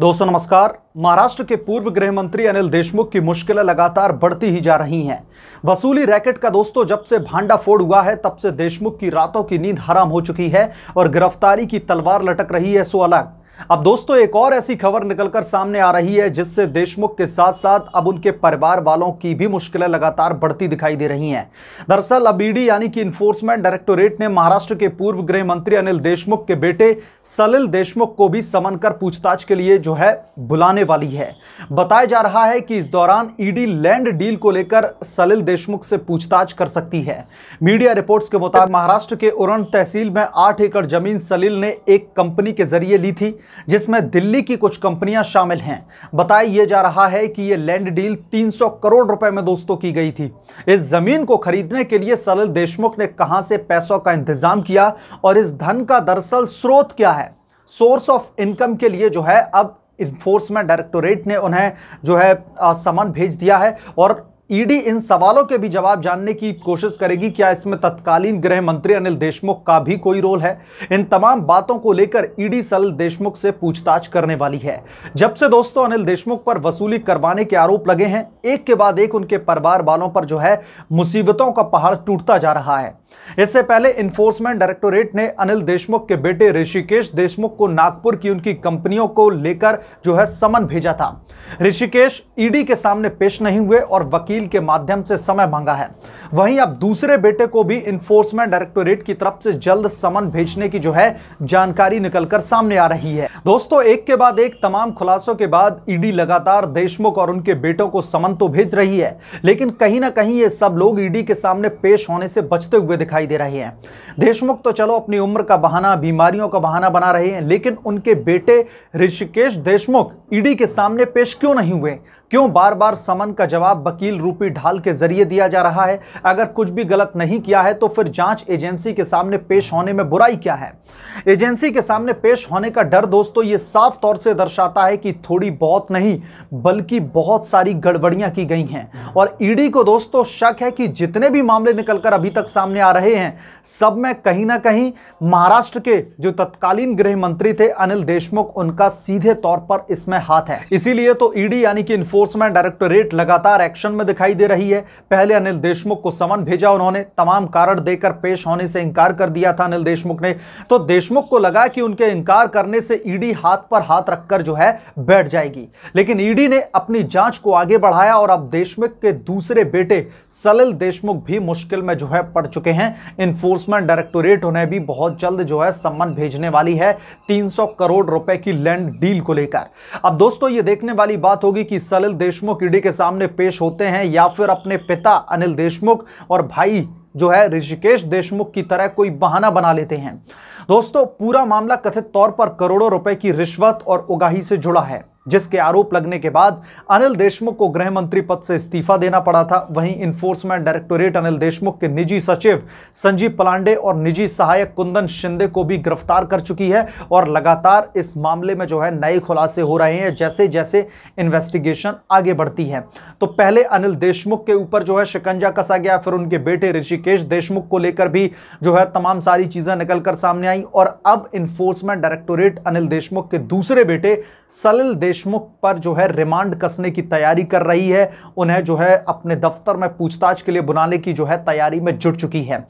दोस्तों नमस्कार महाराष्ट्र के पूर्व गृह मंत्री अनिल देशमुख की मुश्किलें लगातार बढ़ती ही जा रही हैं वसूली रैकेट का दोस्तों जब से भांडा फोड़ हुआ है तब से देशमुख की रातों की नींद हराम हो चुकी है और गिरफ्तारी की तलवार लटक रही है सो अलग अब दोस्तों एक और ऐसी खबर निकलकर सामने आ रही है जिससे देशमुख के साथ साथ अब उनके परिवार वालों की भी मुश्किलें लगातार बढ़ती दिखाई दे रही हैं दरअसल अब ईडी यानी कि इन्फोर्समेंट डायरेक्टोरेट ने महाराष्ट्र के पूर्व गृह मंत्री अनिल देशमुख के बेटे सलिल देशमुख को भी समन कर पूछताछ के लिए जो है बुलाने वाली है बताया जा रहा है कि इस दौरान ईडी लैंड डील को लेकर सलिल देशमुख से पूछताछ कर सकती है मीडिया रिपोर्ट्स के मुताबिक महाराष्ट्र के उरण तहसील में आठ एकड़ जमीन सलिल ने एक कंपनी के जरिए ली थी जिसमें दिल्ली की कुछ कंपनियां शामिल हैं बताया ये जा रहा है कि ये लैंड डील 300 करोड़ रुपए में दोस्तों की गई थी इस ज़मीन को खरीदने के लिए सलिल देशमुख ने कहां से पैसों का इंतज़ाम किया और इस धन का दरअसल स्रोत क्या है सोर्स ऑफ इनकम के लिए जो है अब इन्फोर्समेंट डायरेक्टोरेट ने उन्हें जो है सामान भेज दिया है और ईडी इन सवालों के भी जवाब जानने की कोशिश करेगी क्या इसमें तत्कालीन गृह मंत्री अनिल देशमुख का भी कोई रोल है इन तमाम बातों को लेकर ईडी सल देशमुख से पूछताछ करने वाली है जब से दोस्तों अनिल देशमुख पर वसूली करवाने के आरोप लगे हैं एक के बाद एक उनके परिवार वालों पर जो है मुसीबतों का पहाड़ टूटता जा रहा है इससे पहले इन्फोर्समेंट डायरेक्टोरेट ने अनिल देशमुख के बेटे ऋषिकेश देशमुख को नागपुर की उनकी कंपनियों को लेकर जो है समन भेजा था ऋषिकेश ईडी के सामने पेश नहीं हुए और वकील वकील के माध्यम से समय मांगा है वहीं अब दूसरे बेटे को भी इन्फोर्समेंट डायरेक्टोरेट की तरफ से जल्द समन भेजने की जो है जानकारी निकलकर सामने आ रही है दोस्तों एक के बाद एक तमाम खुलासों के बाद ईडी e लगातार देशमुख और उनके बेटों को समन तो भेज रही है लेकिन कहीं ना कहीं ये सब लोग ईडी e के सामने पेश होने से बचते हुए दिखाई दे रहे हैं देशमुख तो चलो अपनी उम्र का बहाना बीमारियों का बहाना बना रहे हैं लेकिन उनके बेटे ऋषिकेश देशमुख ईडी e के सामने पेश क्यों नहीं हुए क्यों बार बार समन का जवाब वकील रूपी ढाल के जरिए दिया जा रहा है अगर कुछ भी गलत नहीं किया है तो फिर जांच एजेंसी के सामने पेश होने में बुराई क्या है एजेंसी के सामने पेश होने का डर दोस्तों ये साफ तौर से दर्शाता है कि थोड़ी बहुत नहीं बल्कि बहुत सारी गड़बड़ियां की गई हैं और ईडी को दोस्तों शक है कि जितने भी मामले निकलकर अभी तक सामने आ रहे हैं सब में कहीं ना कहीं महाराष्ट्र के जो तत्कालीन गृह मंत्री थे अनिल देशमुख उनका सीधे तौर पर इसमें हाथ है इसीलिए तो ईडी यानी कि एनफोर्समेंट डायरेक्टोरेट लगातार एक्शन में दिखाई दे रही है पहले अनिल देशमुख को समन भेजा उन्होंने तमाम कारण देकर पेश होने से इंकार कर दिया था अनिल देशमुख ने तो देशमुख को लगा कि उनके इंकार करने से ईडी e हाथ पर हाथ रखकर जो है बैठ जाएगी लेकिन ईडी e ने अपनी जांच को आगे बढ़ाया और अब देशमुख के दूसरे बेटे सलिल देशमुख भी मुश्किल में जो है पड़ चुके हैं इन्फोर्समेंट डायरेक्टोरेट उन्हें भी बहुत जल्द जो है समन भेजने वाली है तीन करोड़ रुपए की लैंड डील को लेकर अब दोस्तों ये देखने वाली बात होगी कि सलिल अनिल देशमुख ईडी के सामने पेश होते हैं या फिर अपने पिता अनिल देशमुख और भाई जो है ऋषिकेश देशमुख की तरह कोई बहाना बना लेते हैं दोस्तों पूरा मामला कथित तौर पर करोड़ों रुपए की रिश्वत और उगाही से जुड़ा है जिसके आरोप लगने के बाद अनिल देशमुख को गृह मंत्री पद से इस्तीफा देना पड़ा था वहीं इन्फोर्समेंट डायरेक्टोरेट अनिल देशमुख के निजी सचिव संजीव पलांडे और निजी सहायक कुंदन शिंदे को भी गिरफ्तार कर चुकी है और लगातार इस मामले में जो है नए खुलासे हो रहे हैं जैसे जैसे इन्वेस्टिगेशन आगे बढ़ती है तो पहले अनिल देशमुख के ऊपर जो है शिकंजा कसा गया फिर उनके बेटे ऋषिकेश देशमुख को लेकर भी जो है तमाम सारी चीजें निकलकर सामने आई और अब इन्फोर्समेंट डायरेक्टोरेट अनिल देशमुख के दूसरे बेटे सलिल देश देशमुख पर जो है रिमांड कसने की तैयारी कर रही है उन्हें जो है अपने दफ्तर में पूछताछ के लिए बुलाने की जो है तैयारी में जुट चुकी है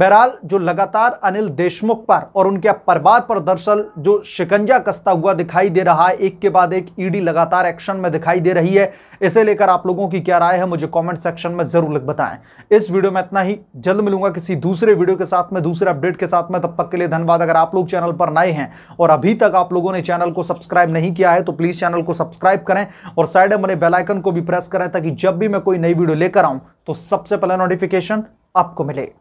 बहरहाल जो लगातार अनिल देशमुख पर और उनके परिवार पर दरअसल जो शिकंजा कसता हुआ दिखाई दे रहा है एक के बाद एक ईडी लगातार एक्शन में दिखाई दे रही है इसे लेकर आप लोगों की क्या राय है मुझे कमेंट सेक्शन में जरूर बताएं इस वीडियो में इतना ही जल्द मिलूंगा किसी दूसरे वीडियो के साथ में दूसरे अपडेट के साथ में तब तक के लिए धन्यवाद अगर आप लोग चैनल पर नए हैं और अभी तक आप लोगों ने चैनल को सब्सक्राइब नहीं किया है तो प्लीज चैनल को सब्सक्राइब करें और साइड में बने बेलाइकन को भी प्रेस करें ताकि जब भी मैं कोई नई वीडियो लेकर आऊं तो सबसे पहले नोटिफिकेशन आपको मिले